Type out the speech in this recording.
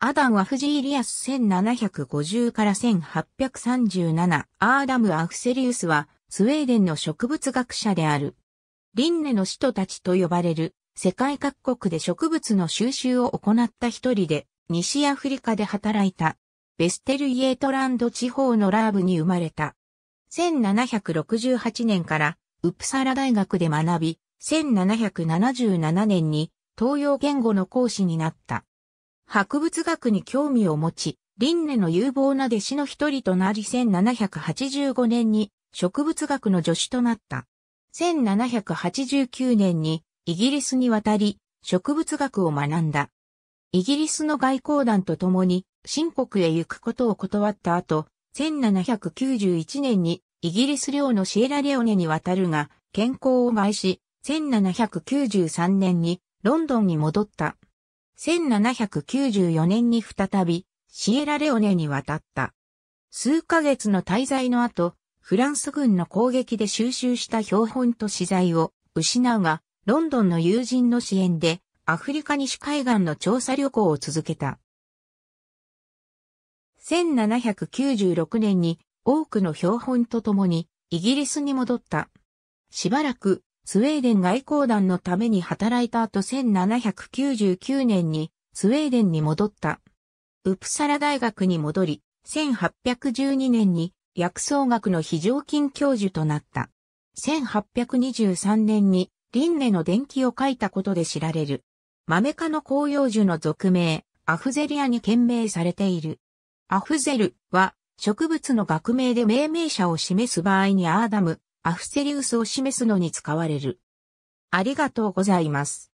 アダム・アフジーリアス1750から1837アーダム・アフセリウスはスウェーデンの植物学者である。リンネの使徒たちと呼ばれる世界各国で植物の収集を行った一人で西アフリカで働いたベステル・イエートランド地方のラーブに生まれた。1768年からウプサラ大学で学び、1777年に東洋言語の講師になった。博物学に興味を持ち、輪廻の有望な弟子の一人となり1785年に植物学の助手となった。1789年にイギリスに渡り植物学を学んだ。イギリスの外交団と共に新国へ行くことを断った後、1791年にイギリス領のシエラレオネに渡るが健康を害し、1793年にロンドンに戻った。1794年に再び、シエラレオネに渡った。数ヶ月の滞在の後、フランス軍の攻撃で収集した標本と資材を失うが、ロンドンの友人の支援で、アフリカ西海岸の調査旅行を続けた。1796年に多くの標本とともにイギリスに戻った。しばらくスウェーデン外交団のために働いた後1799年にスウェーデンに戻った。ウプサラ大学に戻り、1812年に薬草学の非常勤教授となった。1823年に輪廻の伝記を書いたことで知られる。マメ科の紅葉樹の俗名、アフゼリアに懸命されている。アフゼルは植物の学名で命名者を示す場合にアーダム、アフセリウスを示すのに使われる。ありがとうございます。